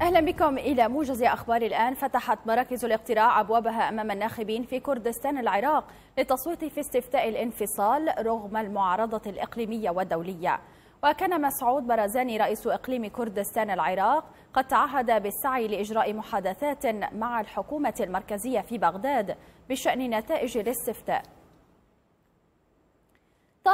أهلا بكم إلى موجز أخبار الآن فتحت مراكز الاقتراع أبوابها أمام الناخبين في كردستان العراق للتصويت في استفتاء الانفصال رغم المعارضة الإقليمية والدولية وكان مسعود برزاني رئيس إقليم كردستان العراق قد تعهد بالسعي لإجراء محادثات مع الحكومة المركزية في بغداد بشأن نتائج الاستفتاء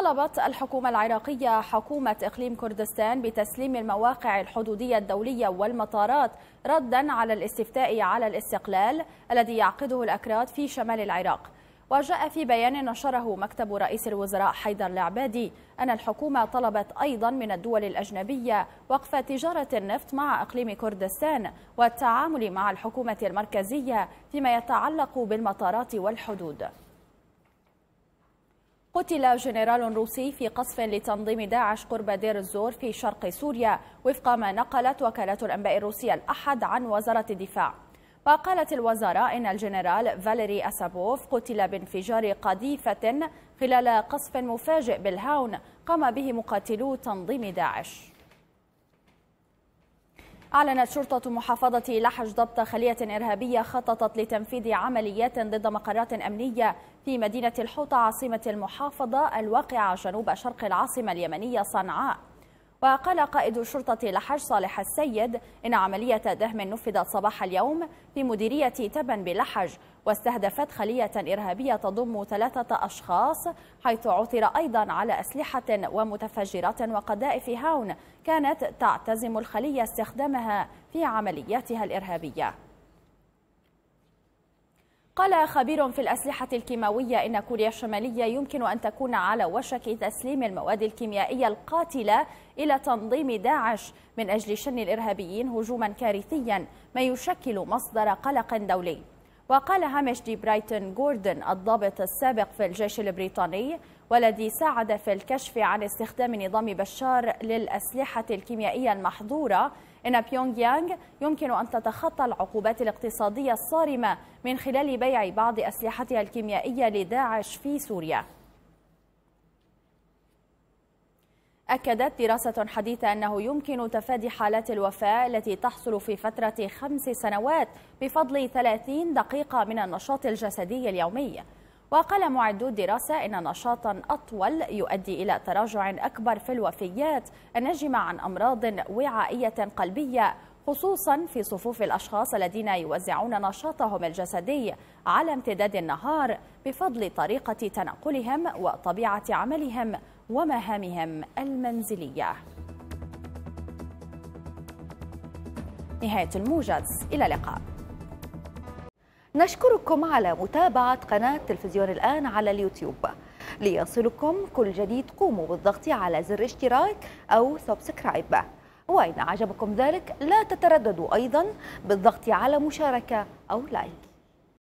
طلبت الحكومة العراقية حكومة إقليم كردستان بتسليم المواقع الحدودية الدولية والمطارات ردا على الاستفتاء على الاستقلال الذي يعقده الأكراد في شمال العراق وجاء في بيان نشره مكتب رئيس الوزراء حيدر العبادي أن الحكومة طلبت أيضا من الدول الأجنبية وقف تجارة النفط مع إقليم كردستان والتعامل مع الحكومة المركزية فيما يتعلق بالمطارات والحدود قتل جنرال روسي في قصف لتنظيم داعش قرب دير الزور في شرق سوريا وفق ما نقلت وكالة الأنباء الروسية الأحد عن وزارة الدفاع وقالت الوزارة إن الجنرال فاليري أسابوف قتل بانفجار قذيفة خلال قصف مفاجئ بالهاون قام به مقاتلو تنظيم داعش أعلنت شرطة محافظة لحج ضبط خلية إرهابية خططت لتنفيذ عمليات ضد مقرات أمنية في مدينة الحوطة عاصمة المحافظة الواقعة جنوب شرق العاصمة اليمنية صنعاء وقال قائد شرطة لحج صالح السيد إن عملية دهم نفذت صباح اليوم في مديرية تبن بلحج واستهدفت خلية إرهابية تضم ثلاثة أشخاص حيث عثر أيضا على أسلحة ومتفجرات وقذائف هاون كانت تعتزم الخلية استخدامها في عملياتها الإرهابية قال خبير في الأسلحة الكيماوية إن كوريا الشمالية يمكن أن تكون على وشك تسليم المواد الكيميائية القاتلة إلى تنظيم داعش من أجل شن الإرهابيين هجوما كارثيا ما يشكل مصدر قلق دولي وقال هامش دي برايتون جوردن الضابط السابق في الجيش البريطاني والذي ساعد في الكشف عن استخدام نظام بشار للأسلحة الكيميائية المحظورة إن بيونغ يانغ يمكن أن تتخطى العقوبات الاقتصادية الصارمة من خلال بيع بعض أسلحتها الكيميائية لداعش في سوريا أكدت دراسة حديثة أنه يمكن تفادي حالات الوفاة التي تحصل في فترة خمس سنوات بفضل 30 دقيقة من النشاط الجسدي اليومي وقال معدو الدراسة إن نشاطا أطول يؤدي إلى تراجع أكبر في الوفيات الناجمة عن أمراض وعائية قلبية خصوصا في صفوف الأشخاص الذين يوزعون نشاطهم الجسدي على امتداد النهار بفضل طريقة تنقلهم وطبيعة عملهم ومهامهم المنزلية نهاية الموجز إلى اللقاء نشكركم على متابعة قناة تلفزيون الآن على اليوتيوب ليصلكم كل جديد قوموا بالضغط على زر اشتراك أو سبسكرايب وإن عجبكم ذلك لا تترددوا أيضا بالضغط على مشاركة أو لايك